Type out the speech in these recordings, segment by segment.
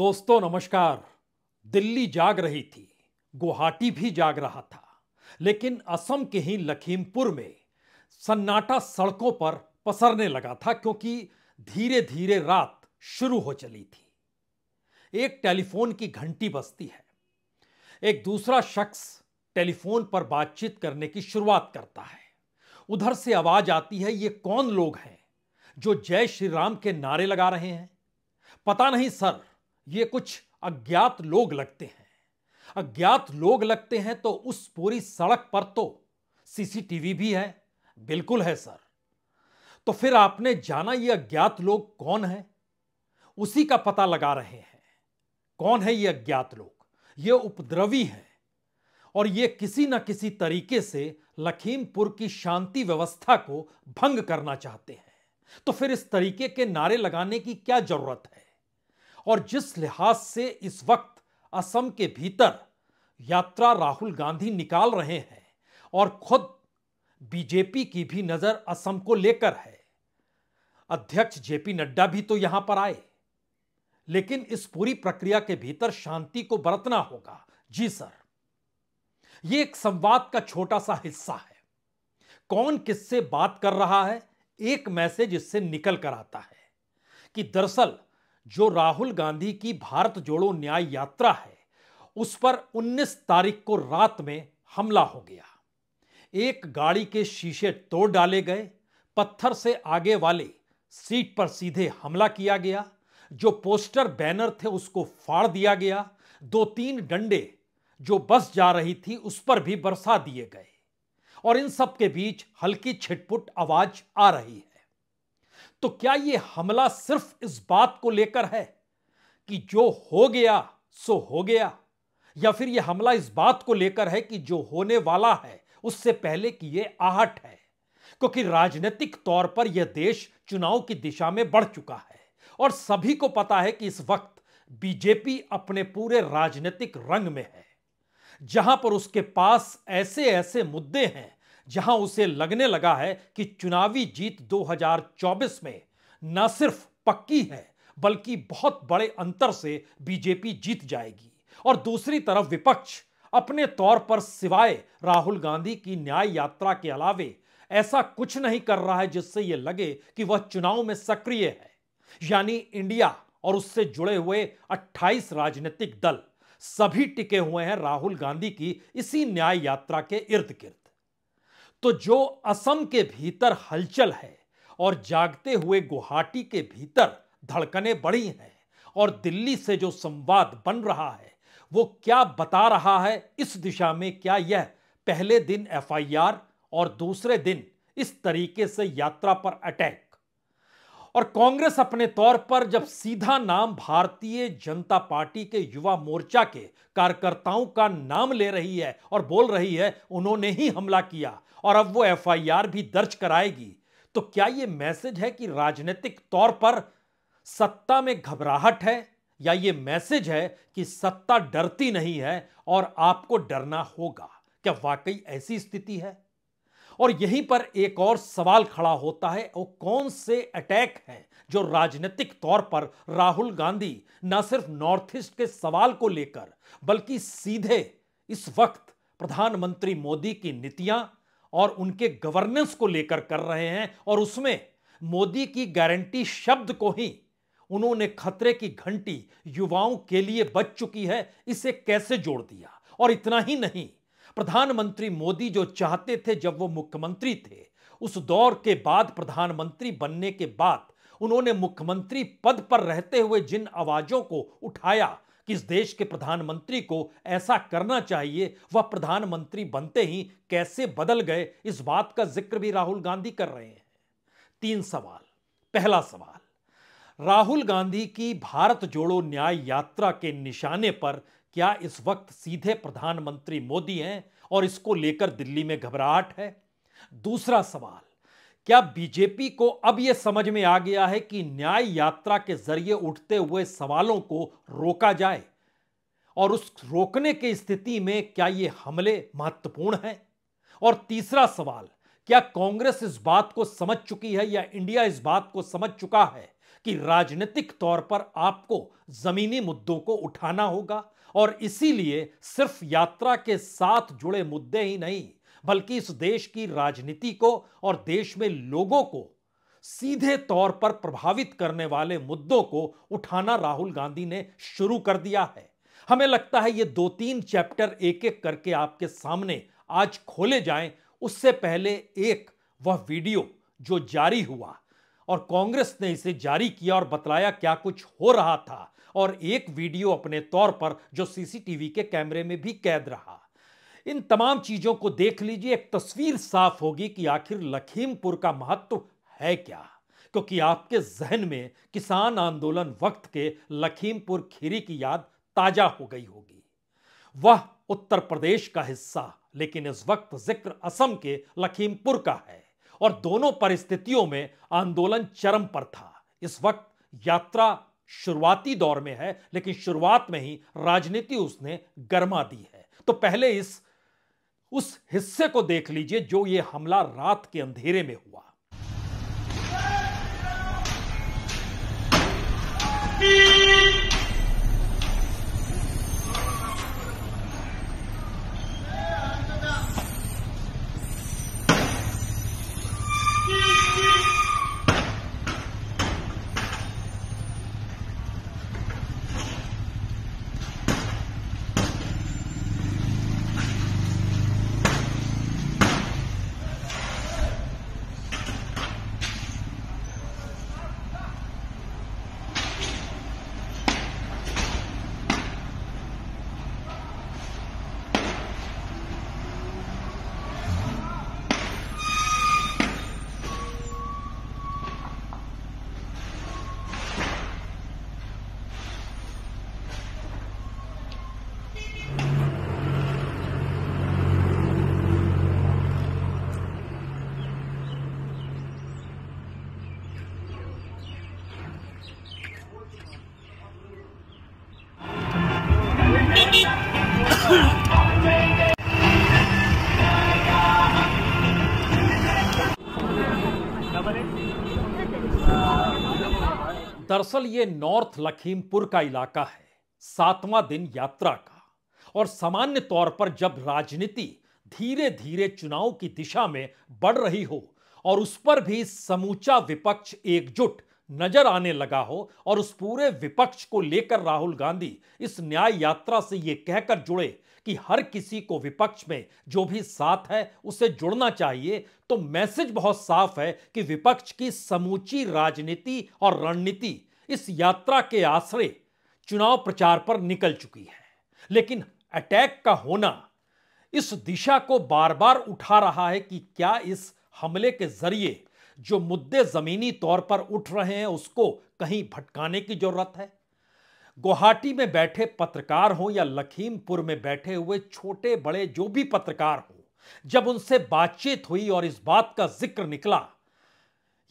दोस्तों नमस्कार दिल्ली जाग रही थी गुवाहाटी भी जाग रहा था लेकिन असम के ही लखीमपुर में सन्नाटा सड़कों पर पसरने लगा था क्योंकि धीरे धीरे रात शुरू हो चली थी एक टेलीफोन की घंटी बजती है एक दूसरा शख्स टेलीफोन पर बातचीत करने की शुरुआत करता है उधर से आवाज आती है ये कौन लोग हैं जो जय श्री राम के नारे लगा रहे हैं पता नहीं सर ये कुछ अज्ञात लोग लगते हैं अज्ञात लोग लगते हैं तो उस पूरी सड़क पर तो सीसीटीवी भी है बिल्कुल है सर तो फिर आपने जाना ये अज्ञात लोग कौन है उसी का पता लगा रहे हैं कौन है ये अज्ञात लोग ये उपद्रवी हैं और ये किसी ना किसी तरीके से लखीमपुर की शांति व्यवस्था को भंग करना चाहते हैं तो फिर इस तरीके के नारे लगाने की क्या जरूरत है और जिस लिहाज से इस वक्त असम के भीतर यात्रा राहुल गांधी निकाल रहे हैं और खुद बीजेपी की भी नजर असम को लेकर है अध्यक्ष जेपी नड्डा भी तो यहां पर आए लेकिन इस पूरी प्रक्रिया के भीतर शांति को बरतना होगा जी सर यह एक संवाद का छोटा सा हिस्सा है कौन किससे बात कर रहा है एक मैसेज इससे निकल कर आता है कि दरअसल जो राहुल गांधी की भारत जोड़ो न्याय यात्रा है उस पर 19 तारीख को रात में हमला हो गया एक गाड़ी के शीशे तोड़ डाले गए पत्थर से आगे वाले सीट पर सीधे हमला किया गया जो पोस्टर बैनर थे उसको फाड़ दिया गया दो तीन डंडे जो बस जा रही थी उस पर भी बरसा दिए गए और इन सब के बीच हल्की छिटपुट आवाज आ रही है तो क्या यह हमला सिर्फ इस बात को लेकर है कि जो हो गया सो हो गया या फिर यह हमला इस बात को लेकर है कि जो होने वाला है उससे पहले कि यह आहट है क्योंकि राजनीतिक तौर पर यह देश चुनाव की दिशा में बढ़ चुका है और सभी को पता है कि इस वक्त बीजेपी अपने पूरे राजनीतिक रंग में है जहां पर उसके पास ऐसे ऐसे मुद्दे हैं जहां उसे लगने लगा है कि चुनावी जीत 2024 में न सिर्फ पक्की है बल्कि बहुत बड़े अंतर से बीजेपी जीत जाएगी और दूसरी तरफ विपक्ष अपने तौर पर सिवाय राहुल गांधी की न्याय यात्रा के अलावे ऐसा कुछ नहीं कर रहा है जिससे यह लगे कि वह चुनाव में सक्रिय है यानी इंडिया और उससे जुड़े हुए 28 राजनीतिक दल सभी टिके हुए हैं राहुल गांधी की इसी न्याय यात्रा के इर्द गिर्द तो जो असम के भीतर हलचल है और जागते हुए गुवाहाटी के भीतर धड़कने बढ़ी हैं और दिल्ली से जो संवाद बन रहा है वो क्या बता रहा है इस दिशा में क्या यह पहले दिन एफआईआर और दूसरे दिन इस तरीके से यात्रा पर अटैक और कांग्रेस अपने तौर पर जब सीधा नाम भारतीय जनता पार्टी के युवा मोर्चा के कार्यकर्ताओं का नाम ले रही है और बोल रही है उन्होंने ही हमला किया और अब वो एफआईआर भी दर्ज कराएगी तो क्या ये मैसेज है कि राजनीतिक तौर पर सत्ता में घबराहट है या ये मैसेज है कि सत्ता डरती नहीं है और आपको डरना होगा क्या वाकई ऐसी स्थिति है और यहीं पर एक और सवाल खड़ा होता है वो कौन से अटैक हैं जो राजनीतिक तौर पर राहुल गांधी न सिर्फ नॉर्थ ईस्ट के सवाल को लेकर बल्कि सीधे इस वक्त प्रधानमंत्री मोदी की नीतियां और उनके गवर्नेंस को लेकर कर रहे हैं और उसमें मोदी की गारंटी शब्द को ही उन्होंने खतरे की घंटी युवाओं के लिए बच चुकी है इसे कैसे जोड़ दिया और इतना ही नहीं प्रधानमंत्री मोदी जो चाहते थे जब वो मुख्यमंत्री थे उस दौर के बाद प्रधानमंत्री बनने के बाद उन्होंने मुख्यमंत्री पद पर रहते हुए जिन आवाजों को उठाया कि इस देश के प्रधानमंत्री को ऐसा करना चाहिए वह प्रधानमंत्री बनते ही कैसे बदल गए इस बात का जिक्र भी राहुल गांधी कर रहे हैं तीन सवाल पहला सवाल राहुल गांधी की भारत जोड़ो न्याय यात्रा के निशाने पर क्या इस वक्त सीधे प्रधानमंत्री मोदी हैं और इसको लेकर दिल्ली में घबराहट है दूसरा सवाल क्या बीजेपी को अब यह समझ में आ गया है कि न्याय यात्रा के जरिए उठते हुए सवालों को रोका जाए और उस रोकने की स्थिति में क्या ये हमले महत्वपूर्ण हैं और तीसरा सवाल क्या कांग्रेस इस बात को समझ चुकी है या इंडिया इस बात को समझ चुका है कि राजनीतिक तौर पर आपको जमीनी मुद्दों को उठाना होगा और इसीलिए सिर्फ यात्रा के साथ जुड़े मुद्दे ही नहीं बल्कि इस देश की राजनीति को और देश में लोगों को सीधे तौर पर प्रभावित करने वाले मुद्दों को उठाना राहुल गांधी ने शुरू कर दिया है हमें लगता है ये दो तीन चैप्टर एक एक करके आपके सामने आज खोले जाएं उससे पहले एक वह वीडियो जो जारी हुआ और कांग्रेस ने इसे जारी किया और बतलाया क्या कुछ हो रहा था और एक वीडियो अपने तौर पर जो सीसीटीवी के कैमरे में भी कैद रहा इन तमाम चीजों को देख लीजिए एक तस्वीर साफ होगी कि आखिर लखीमपुर का महत्व है क्या क्योंकि आपके जहन में किसान आंदोलन वक्त के लखीमपुर खीरी की याद ताजा हो गई होगी वह उत्तर प्रदेश का हिस्सा लेकिन इस वक्त जिक्र असम के लखीमपुर का है और दोनों परिस्थितियों में आंदोलन चरम पर था इस वक्त यात्रा शुरुआती दौर में है लेकिन शुरुआत में ही राजनीति उसने गर्मा दी है तो पहले इस उस हिस्से को देख लीजिए जो ये हमला रात के अंधेरे में हुआ दरअसल ये नॉर्थ लखीमपुर का इलाका है सातवां दिन यात्रा का और सामान्य तौर पर जब राजनीति धीरे धीरे चुनाव की दिशा में बढ़ रही हो और उस पर भी समूचा विपक्ष एकजुट नजर आने लगा हो और उस पूरे विपक्ष को लेकर राहुल गांधी इस न्याय यात्रा से यह कहकर जुड़े कि हर किसी को विपक्ष में जो भी साथ है उसे जुड़ना चाहिए तो मैसेज बहुत साफ है कि विपक्ष की समूची राजनीति और रणनीति इस यात्रा के आश्रय चुनाव प्रचार पर निकल चुकी है लेकिन अटैक का होना इस दिशा को बार बार उठा रहा है कि क्या इस हमले के जरिए जो मुद्दे ज़मीनी तौर पर उठ रहे हैं उसको कहीं भटकाने की ज़रूरत है गुवाहाटी में बैठे पत्रकार हों या लखीमपुर में बैठे हुए छोटे बड़े जो भी पत्रकार हों जब उनसे बातचीत हुई और इस बात का जिक्र निकला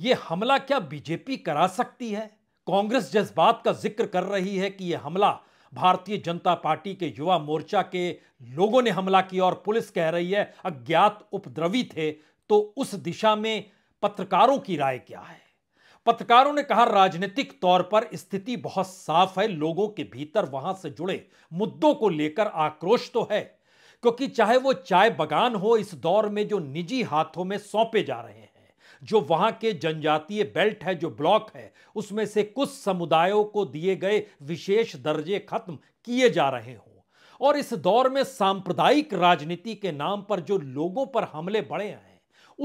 ये हमला क्या बीजेपी करा सकती है कांग्रेस जिस बात का जिक्र कर रही है कि यह हमला भारतीय जनता पार्टी के युवा मोर्चा के लोगों ने हमला किया और पुलिस कह रही है अज्ञात उपद्रवी थे तो उस दिशा में पत्रकारों की राय क्या है पत्रकारों ने कहा राजनीतिक तौर पर स्थिति बहुत साफ है लोगों के भीतर वहां से जुड़े मुद्दों को लेकर आक्रोश तो है क्योंकि चाहे वो चाय बगान हो इस दौर में जो निजी हाथों में सौंपे जा रहे हैं जो वहां के जनजातीय बेल्ट है जो ब्लॉक है उसमें से कुछ समुदायों को दिए गए विशेष दर्जे खत्म किए जा रहे हो और इस दौर में सांप्रदायिक राजनीति के नाम पर जो लोगों पर हमले बढ़े हैं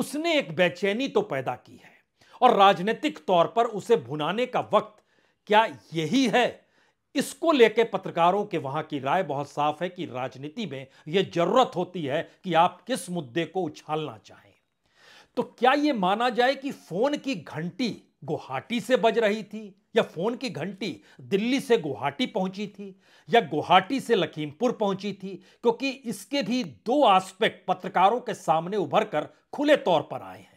उसने एक बेचैनी तो पैदा की है और राजनीतिक तौर पर उसे भुनाने का वक्त क्या यही है इसको लेकर पत्रकारों के वहां की राय बहुत साफ है कि राजनीति में यह जरूरत होती है कि आप किस मुद्दे को उछालना चाहें तो क्या यह माना जाए कि फोन की घंटी गुवाहाटी से बज रही थी या फोन की घंटी दिल्ली से गुवाहाटी पहुंची थी या गुवाहाटी से लखीमपुर पहुंची थी क्योंकि इसके भी दो आस्पेक्ट पत्रकारों के सामने उभर कर खुले तौर पर आए हैं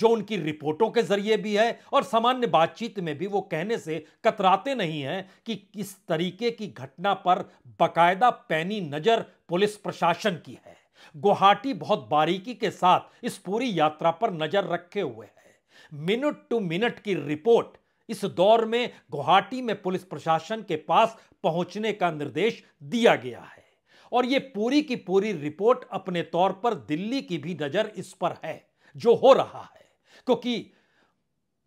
जो उनकी रिपोर्टों के जरिए भी है और सामान्य बातचीत में भी वो कहने से कतराते नहीं हैं कि किस तरीके की घटना पर बाकायदा पैनी नजर पुलिस प्रशासन की है गुवाहाटी बहुत बारीकी के साथ इस पूरी यात्रा पर नजर रखे हुए है मिनट टू मिनट की रिपोर्ट इस दौर में गुवाहाटी में पुलिस प्रशासन के पास पहुंचने का निर्देश दिया गया है और यह पूरी की पूरी रिपोर्ट अपने तौर पर दिल्ली की भी नजर इस पर है जो हो रहा है क्योंकि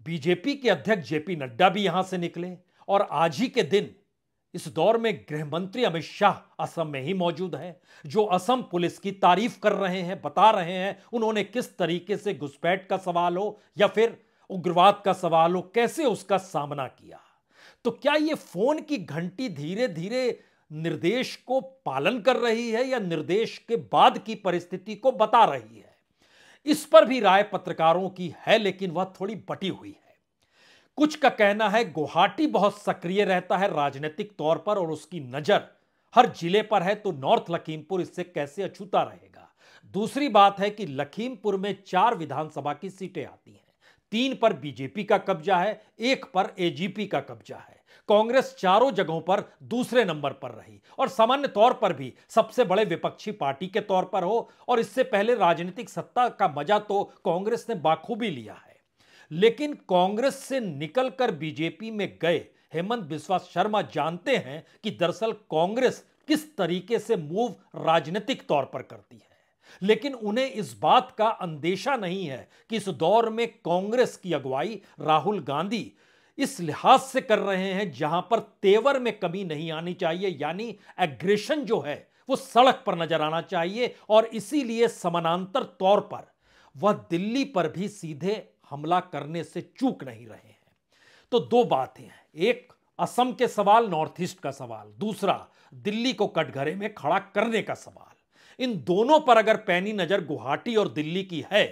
बीजेपी के अध्यक्ष जेपी नड्डा भी यहां से निकले और आज ही के दिन इस दौर में गृह मंत्री अमित शाह असम में ही मौजूद हैं जो असम पुलिस की तारीफ कर रहे हैं बता रहे हैं उन्होंने किस तरीके से घुसपैठ का सवाल हो या फिर उग्रवाद का सवाल हो कैसे उसका सामना किया तो क्या ये फोन की घंटी धीरे धीरे निर्देश को पालन कर रही है या निर्देश के बाद की परिस्थिति को बता रही है इस पर भी राय पत्रकारों की है लेकिन वह थोड़ी बटी हुई है कुछ का कहना है गुवाहाटी बहुत सक्रिय रहता है राजनीतिक तौर पर और उसकी नजर हर जिले पर है तो नॉर्थ लखीमपुर इससे कैसे अछूता रहेगा दूसरी बात है कि लखीमपुर में चार विधानसभा की सीटें आती हैं तीन पर बीजेपी का कब्जा है एक पर एजीपी का कब्जा है कांग्रेस चारों जगहों पर दूसरे नंबर पर रही और सामान्य तौर पर भी सबसे बड़े विपक्षी पार्टी के तौर पर हो और इससे पहले राजनीतिक सत्ता का मजा तो कांग्रेस ने बाखूबी लिया है लेकिन कांग्रेस से निकलकर बीजेपी में गए हेमंत बिस्वा शर्मा जानते हैं कि दरअसल कांग्रेस किस तरीके से मूव राजनीतिक तौर पर करती है लेकिन उन्हें इस बात का अंदेशा नहीं है कि इस दौर में कांग्रेस की अगुवाई राहुल गांधी इस लिहाज से कर रहे हैं जहां पर तेवर में कमी नहीं आनी चाहिए यानी एग्रेशन जो है वो सड़क पर नजर आना चाहिए और इसीलिए समानांतर तौर पर वह दिल्ली पर भी सीधे हमला करने से चूक नहीं रहे हैं तो दो बातें हैं एक असम के सवाल नॉर्थ ईस्ट का सवाल दूसरा दिल्ली को कटघरे में खड़ा करने का सवाल इन दोनों पर अगर पैनी नजर गुवाहाटी और दिल्ली की है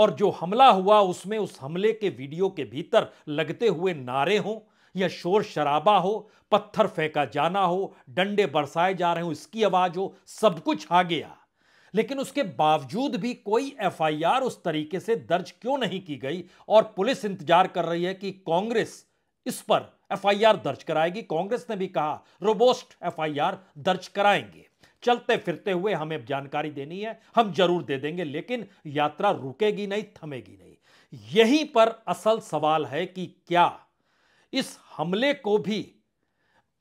और जो हमला हुआ उसमें उस हमले के वीडियो के भीतर लगते हुए नारे हों या शोर शराबा हो पत्थर फेंका जाना हो डंडे बरसाए जा रहे हो इसकी आवाज हो सब कुछ आ गया लेकिन उसके बावजूद भी कोई एफआईआर उस तरीके से दर्ज क्यों नहीं की गई और पुलिस इंतजार कर रही है कि कांग्रेस इस पर एफआईआर दर्ज कराएगी कांग्रेस ने भी कहा रोबोस्ट एफआईआर दर्ज कराएंगे चलते फिरते हुए हमें जानकारी देनी है हम जरूर दे देंगे लेकिन यात्रा रुकेगी नहीं थमेगी नहीं यहीं पर असल सवाल है कि क्या इस हमले को भी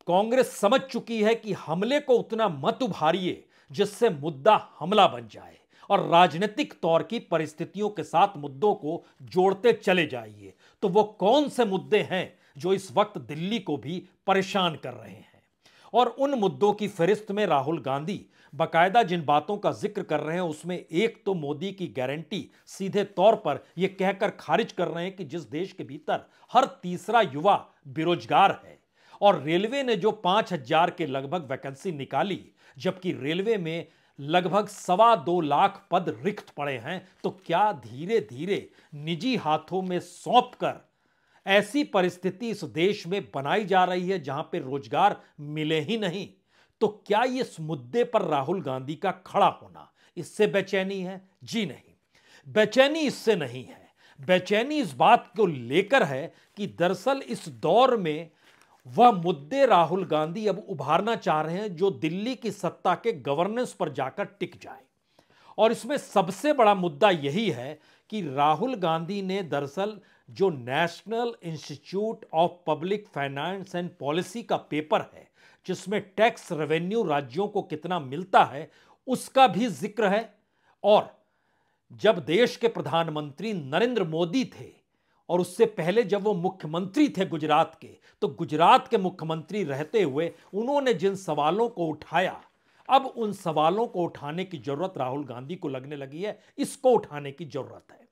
कांग्रेस समझ चुकी है कि हमले को उतना मत उभारिए जिससे मुद्दा हमला बन जाए और राजनीतिक तौर की परिस्थितियों के साथ मुद्दों को जोड़ते चले जाइए तो वो कौन से मुद्दे हैं जो इस वक्त दिल्ली को भी परेशान कर रहे हैं और उन मुद्दों की फहरिस्त में राहुल गांधी बाकायदा जिन बातों का जिक्र कर रहे हैं उसमें एक तो मोदी की गारंटी सीधे तौर पर यह कहकर खारिज कर रहे हैं कि जिस देश के भीतर हर तीसरा युवा बेरोजगार है और रेलवे ने जो पांच हजार के लगभग वैकेंसी निकाली जबकि रेलवे में लगभग सवा दो लाख पद रिक्त पड़े हैं तो क्या धीरे धीरे निजी हाथों में सौंप कर ऐसी परिस्थिति इस देश में बनाई जा रही है जहां पे रोजगार मिले ही नहीं तो क्या ये इस मुद्दे पर राहुल गांधी का खड़ा होना इससे बेचैनी है जी नहीं बेचैनी इससे नहीं है बेचैनी इस बात को लेकर है कि दरअसल इस दौर में वह मुद्दे राहुल गांधी अब उभारना चाह रहे हैं जो दिल्ली की सत्ता के गवर्नेंस पर जाकर टिक जाए और इसमें सबसे बड़ा मुद्दा यही है कि राहुल गांधी ने दरअसल जो National Institute of Public Finance and Policy का पेपर है जिसमें टैक्स रेवेन्यू राज्यों को कितना मिलता है उसका भी जिक्र है और जब देश के प्रधानमंत्री नरेंद्र मोदी थे और उससे पहले जब वो मुख्यमंत्री थे गुजरात के तो गुजरात के मुख्यमंत्री रहते हुए उन्होंने जिन सवालों को उठाया अब उन सवालों को उठाने की जरूरत राहुल गांधी को लगने लगी है इसको उठाने की जरूरत है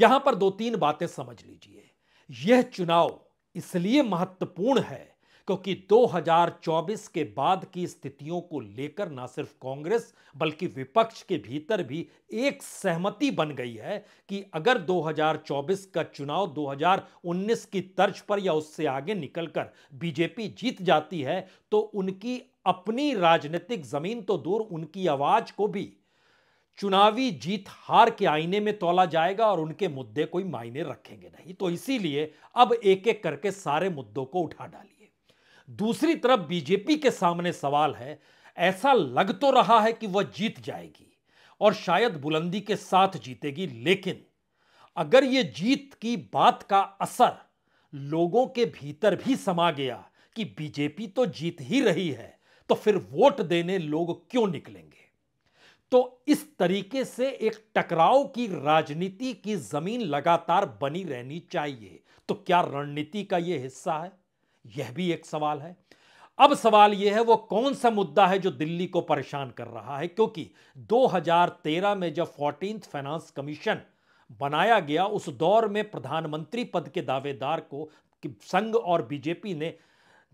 यहां पर दो तीन बातें समझ लीजिए यह चुनाव इसलिए महत्वपूर्ण है क्योंकि 2024 के बाद की स्थितियों को लेकर ना सिर्फ कांग्रेस बल्कि विपक्ष के भीतर भी एक सहमति बन गई है कि अगर 2024 का चुनाव 2019 की तर्ज पर या उससे आगे निकलकर बीजेपी जीत जाती है तो उनकी अपनी राजनीतिक जमीन तो दूर उनकी आवाज को भी चुनावी जीत हार के आईने में तोला जाएगा और उनके मुद्दे कोई मायने रखेंगे नहीं तो इसीलिए अब एक एक करके सारे मुद्दों को उठा डाले दूसरी तरफ बीजेपी के सामने सवाल है ऐसा लग तो रहा है कि वह जीत जाएगी और शायद बुलंदी के साथ जीतेगी लेकिन अगर ये जीत की बात का असर लोगों के भीतर भी समा गया कि बीजेपी तो जीत ही रही है तो फिर वोट देने लोग क्यों निकलेंगे तो इस तरीके से एक टकराव की राजनीति की जमीन लगातार बनी रहनी चाहिए तो क्या रणनीति का यह हिस्सा है यह भी एक सवाल है अब सवाल यह है वो कौन सा मुद्दा है जो दिल्ली को परेशान कर रहा है क्योंकि 2013 में जब फोर्टीन फाइनेंस कमीशन बनाया गया उस दौर में प्रधानमंत्री पद के दावेदार को संघ और बीजेपी ने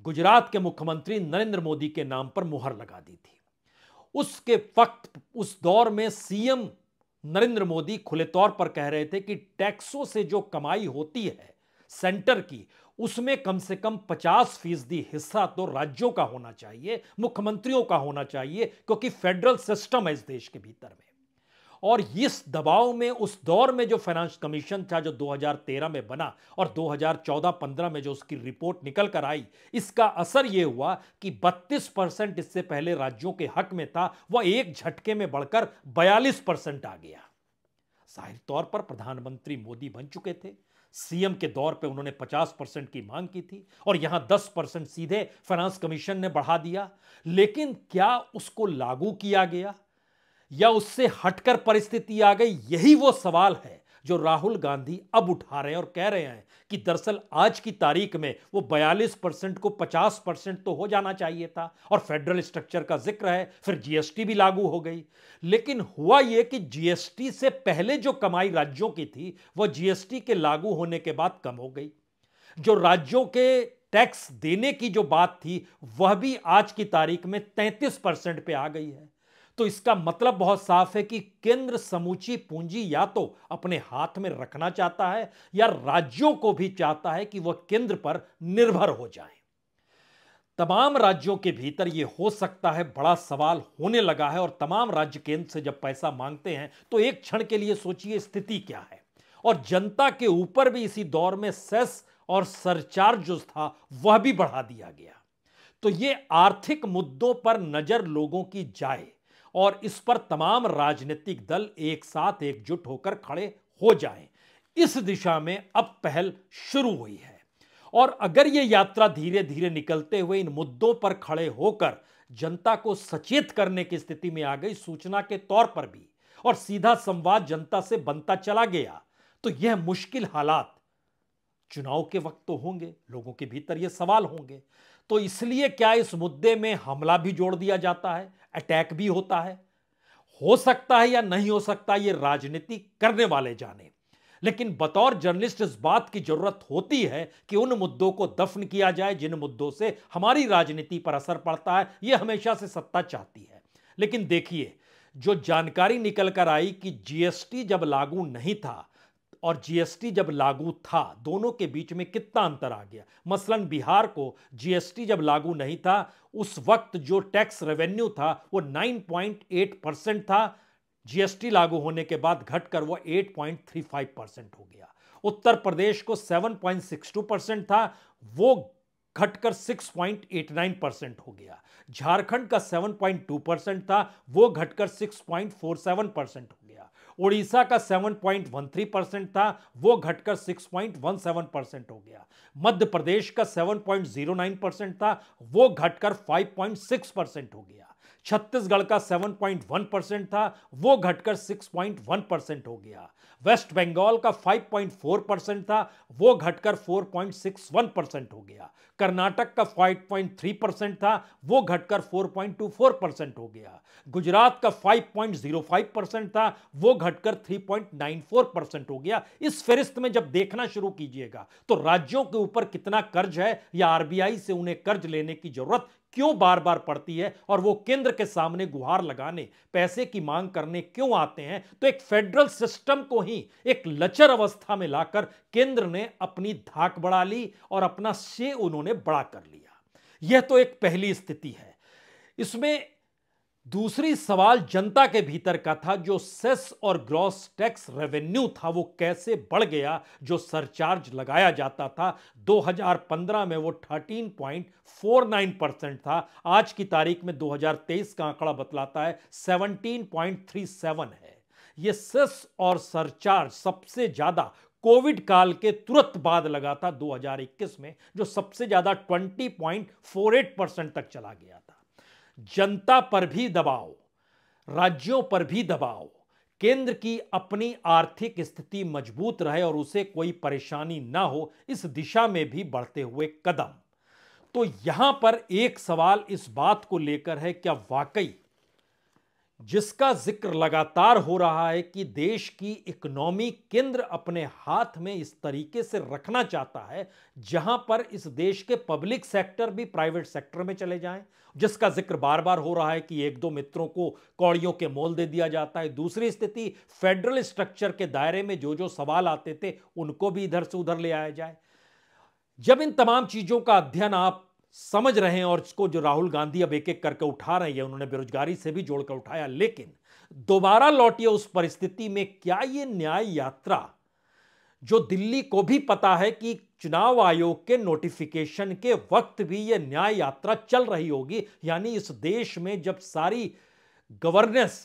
गुजरात के मुख्यमंत्री नरेंद्र मोदी के नाम पर मुहर लगा दी थी उसके वक्त उस दौर में सीएम नरेंद्र मोदी खुले तौर पर कह रहे थे कि टैक्सों से जो कमाई होती है सेंटर की उसमें कम से कम 50 फीसदी हिस्सा तो राज्यों का होना चाहिए मुख्यमंत्रियों का होना चाहिए क्योंकि फेडरल सिस्टम है इस देश के भीतर में और इस दबाव में उस दौर में जो फाइनेंस कमीशन था जो 2013 में बना और 2014-15 में जो उसकी रिपोर्ट निकल कर आई इसका असर यह हुआ कि 32 परसेंट इससे पहले राज्यों के हक में था वह एक झटके में बढ़कर 42 परसेंट आ गया जाहिर तौर पर प्रधानमंत्री मोदी बन चुके थे सीएम के दौर पे उन्होंने 50 परसेंट की मांग की थी और यहां 10 परसेंट सीधे फाइनेंस कमीशन ने बढ़ा दिया लेकिन क्या उसको लागू किया गया या उससे हटकर परिस्थिति आ गई यही वो सवाल है जो राहुल गांधी अब उठा रहे हैं और कह रहे हैं कि दरअसल आज की तारीख में वो 42 परसेंट को 50 परसेंट तो हो जाना चाहिए था और फेडरल स्ट्रक्चर का जिक्र है फिर जीएसटी भी लागू हो गई लेकिन हुआ ये कि जीएसटी से पहले जो कमाई राज्यों की थी वह जीएसटी के लागू होने के बाद कम हो गई जो राज्यों के टैक्स देने की जो बात थी वह भी आज की तारीख में 33 परसेंट पे आ गई है तो इसका मतलब बहुत साफ है कि केंद्र समूची पूंजी या तो अपने हाथ में रखना चाहता है या राज्यों को भी चाहता है कि वह केंद्र पर निर्भर हो जाए तमाम राज्यों के भीतर यह हो सकता है बड़ा सवाल होने लगा है और तमाम राज्य केंद्र से जब पैसा मांगते हैं तो एक क्षण के लिए सोचिए स्थिति क्या है और जनता के ऊपर भी इसी दौर में सेस और सरचार्ज जो था वह भी बढ़ा दिया गया तो ये आर्थिक मुद्दों पर नजर लोगों की जाए और इस पर तमाम राजनीतिक दल एक साथ एकजुट होकर खड़े हो जाएं। इस दिशा में अब पहल शुरू हुई है और अगर ये यात्रा धीरे धीरे निकलते हुए इन मुद्दों पर खड़े होकर जनता को सचेत करने की स्थिति में आ गई सूचना के तौर पर भी और सीधा संवाद जनता से बनता चला गया तो यह मुश्किल हालात चुनाव के वक्त तो होंगे लोगों के भीतर यह सवाल होंगे तो इसलिए क्या इस मुद्दे में हमला भी जोड़ दिया जाता है अटैक भी होता है हो सकता है या नहीं हो सकता ये राजनीति करने वाले जाने लेकिन बतौर जर्नलिस्ट इस बात की जरूरत होती है कि उन मुद्दों को दफन किया जाए जिन मुद्दों से हमारी राजनीति पर असर पड़ता है ये हमेशा से सत्ता चाहती है लेकिन देखिए जो जानकारी निकल कर आई कि जीएसटी जब लागू नहीं था और जीएसटी जब लागू था दोनों के बीच में कितना अंतर आ गया मसलन बिहार को जीएसटी जब लागू नहीं था उस वक्त जो टैक्स रेवेन्यू था वो 9.8 परसेंट था जीएसटी लागू होने के बाद घटकर वो 8.35 परसेंट हो गया उत्तर प्रदेश को 7.62 परसेंट था वो घटकर 6.89 परसेंट हो गया झारखंड का 7.2 परसेंट था वो घटकर 6.47 परसेंट उड़ीसा का 7.13 परसेंट था वो घटकर 6.17 परसेंट हो गया मध्य प्रदेश का 7.09 परसेंट था वो घटकर 5.6 परसेंट हो गया छत्तीसगढ़ का 7.1 परसेंट था वो घटकर 6.1 परसेंट हो गया वेस्ट बंगाल का 5.4 परसेंट था वो घटकर 4.61 परसेंट हो गया कर्नाटक का 5.3 परसेंट था वो घटकर 4.24 परसेंट हो गया गुजरात का 5.05 परसेंट था वो घटकर 3.94 परसेंट हो गया इस फेरिस्त में जब देखना शुरू कीजिएगा तो राज्यों के ऊपर कितना कर्ज है या आरबीआई से उन्हें कर्ज लेने की जरूरत क्यों बार बार पड़ती है और वो केंद्र के सामने गुहार लगाने पैसे की मांग करने क्यों आते हैं तो एक फेडरल सिस्टम को ही एक लचर अवस्था में लाकर केंद्र ने अपनी धाक बढ़ा ली और अपना से उन्होंने बड़ा कर लिया यह तो एक पहली स्थिति है इसमें दूसरी सवाल जनता के भीतर का था जो सेस और ग्रॉस टैक्स रेवेन्यू था वो कैसे बढ़ गया जो सरचार्ज लगाया जाता था 2015 में वो 13.49 परसेंट था आज की तारीख में 2023 का आंकड़ा बतलाता है 17.37 है ये सेस और सरचार्ज सबसे ज़्यादा कोविड काल के तुरंत बाद लगा था 2021 में जो सबसे ज़्यादा 20.48 परसेंट तक चला गया था जनता पर भी दबाव राज्यों पर भी दबाव केंद्र की अपनी आर्थिक स्थिति मजबूत रहे और उसे कोई परेशानी ना हो इस दिशा में भी बढ़ते हुए कदम तो यहां पर एक सवाल इस बात को लेकर है क्या वाकई जिसका जिक्र लगातार हो रहा है कि देश की इकोनॉमी केंद्र अपने हाथ में इस तरीके से रखना चाहता है जहां पर इस देश के पब्लिक सेक्टर भी प्राइवेट सेक्टर में चले जाएं जिसका जिक्र बार बार हो रहा है कि एक दो मित्रों को कौड़ियों के मोल दे दिया जाता है दूसरी स्थिति फेडरल स्ट्रक्चर के दायरे में जो जो सवाल आते थे उनको भी इधर से उधर ले आया जाए जब इन तमाम चीजों का अध्ययन आप समझ रहे हैं और इसको जो राहुल गांधी अब एक एक करके उठा रहे हैं उन्होंने बेरोजगारी से भी जोड़कर उठाया लेकिन दोबारा लौटिए उस परिस्थिति में क्या ये न्याय यात्रा जो दिल्ली को भी पता है कि चुनाव आयोग के नोटिफिकेशन के वक्त भी यह न्याय यात्रा चल रही होगी यानी इस देश में जब सारी गवर्नेंस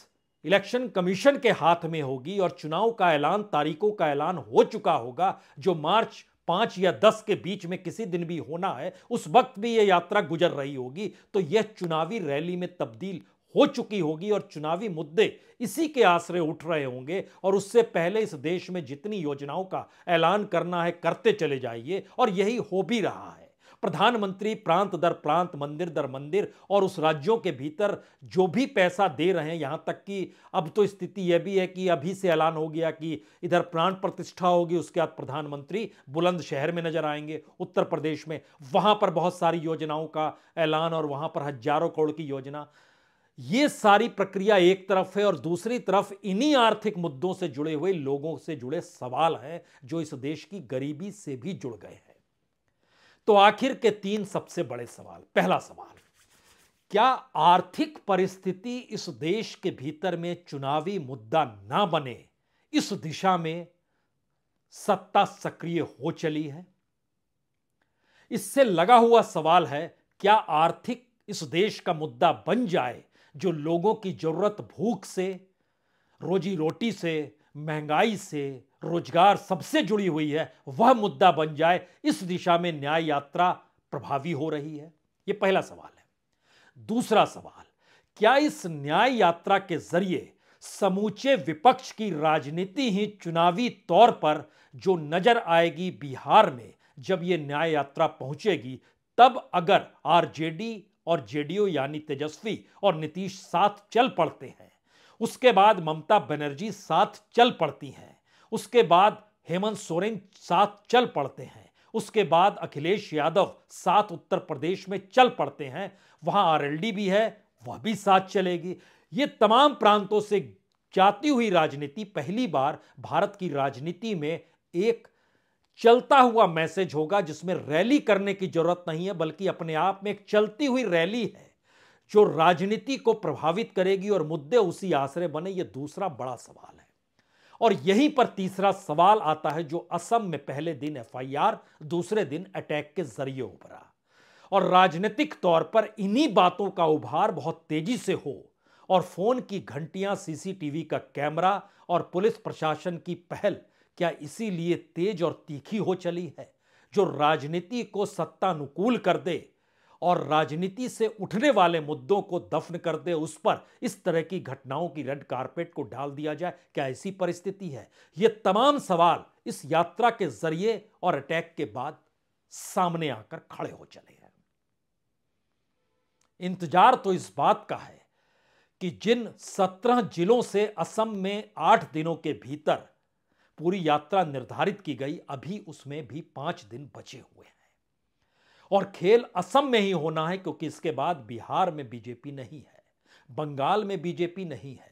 इलेक्शन कमीशन के हाथ में होगी और चुनाव का ऐलान तारीखों का ऐलान हो चुका होगा जो मार्च पाँच या दस के बीच में किसी दिन भी होना है उस वक्त भी ये यात्रा गुजर रही होगी तो यह चुनावी रैली में तब्दील हो चुकी होगी और चुनावी मुद्दे इसी के आश्रय उठ रहे होंगे और उससे पहले इस देश में जितनी योजनाओं का ऐलान करना है करते चले जाइए और यही हो भी रहा है प्रधानमंत्री प्रांत दर प्रांत मंदिर दर मंदिर और उस राज्यों के भीतर जो भी पैसा दे रहे हैं यहाँ तक कि अब तो स्थिति यह भी है कि अभी से ऐलान हो गया कि इधर प्राण प्रतिष्ठा होगी उसके बाद प्रधानमंत्री बुलंद शहर में नजर आएंगे उत्तर प्रदेश में वहाँ पर बहुत सारी योजनाओं का ऐलान और वहाँ पर हजारों करोड़ की योजना ये सारी प्रक्रिया एक तरफ है और दूसरी तरफ इन्हीं आर्थिक मुद्दों से जुड़े हुए लोगों से जुड़े सवाल हैं जो इस देश की गरीबी से भी जुड़ गए हैं तो आखिर के तीन सबसे बड़े सवाल पहला सवाल क्या आर्थिक परिस्थिति इस देश के भीतर में चुनावी मुद्दा ना बने इस दिशा में सत्ता सक्रिय हो चली है इससे लगा हुआ सवाल है क्या आर्थिक इस देश का मुद्दा बन जाए जो लोगों की जरूरत भूख से रोजी रोटी से महंगाई से रोजगार सबसे जुड़ी हुई है वह मुद्दा बन जाए इस दिशा में न्याय यात्रा प्रभावी हो रही है ये पहला सवाल है दूसरा सवाल क्या इस न्याय यात्रा के जरिए समूचे विपक्ष की राजनीति ही चुनावी तौर पर जो नजर आएगी बिहार में जब ये न्याय यात्रा पहुंचेगी तब अगर आरजेडी और जेडीयू यानी तेजस्वी और नीतीश साथ चल पड़ते हैं उसके बाद ममता बनर्जी साथ चल पड़ती हैं उसके बाद हेमंत सोरेन साथ चल पड़ते हैं उसके बाद अखिलेश यादव साथ उत्तर प्रदेश में चल पड़ते हैं वहाँ आरएलडी भी है वह भी साथ चलेगी ये तमाम प्रांतों से जाती हुई राजनीति पहली बार भारत की राजनीति में एक चलता हुआ मैसेज होगा जिसमें रैली करने की जरूरत नहीं है बल्कि अपने आप में एक चलती हुई रैली है जो राजनीति को प्रभावित करेगी और मुद्दे उसी आश्रय बने ये दूसरा बड़ा सवाल है और यहीं पर तीसरा सवाल आता है जो असम में पहले दिन एफआईआर दूसरे दिन अटैक के जरिए उभरा और राजनीतिक तौर पर इन्हीं बातों का उभार बहुत तेजी से हो और फोन की घंटियां सीसीटीवी का कैमरा और पुलिस प्रशासन की पहल क्या इसीलिए तेज और तीखी हो चली है जो राजनीति को सत्तानुकूल कर दे और राजनीति से उठने वाले मुद्दों को दफन कर दे उस पर इस तरह की घटनाओं की रेड कारपेट को डाल दिया जाए क्या ऐसी परिस्थिति है ये तमाम सवाल इस यात्रा के जरिए और अटैक के बाद सामने आकर खड़े हो चले हैं इंतजार तो इस बात का है कि जिन सत्रह जिलों से असम में आठ दिनों के भीतर पूरी यात्रा निर्धारित की गई अभी उसमें भी पांच दिन बचे हुए हैं और खेल असम में ही होना है क्योंकि इसके बाद बिहार में बीजेपी नहीं है बंगाल में बीजेपी नहीं है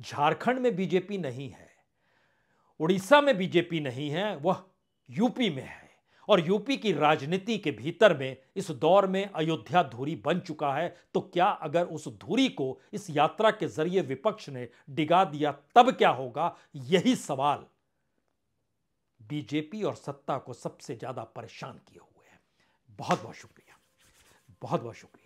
झारखंड में बीजेपी नहीं है उड़ीसा में बीजेपी नहीं है वह यूपी में है और यूपी की राजनीति के भीतर में इस दौर में अयोध्या धूरी बन चुका है तो क्या अगर उस धूरी को इस यात्रा के जरिए विपक्ष ने डिगा दिया तब क्या होगा यही सवाल बीजेपी और सत्ता को सबसे ज्यादा परेशान किया बहुत बहुत शुक्रिया बहुत बहुत शुक्रिया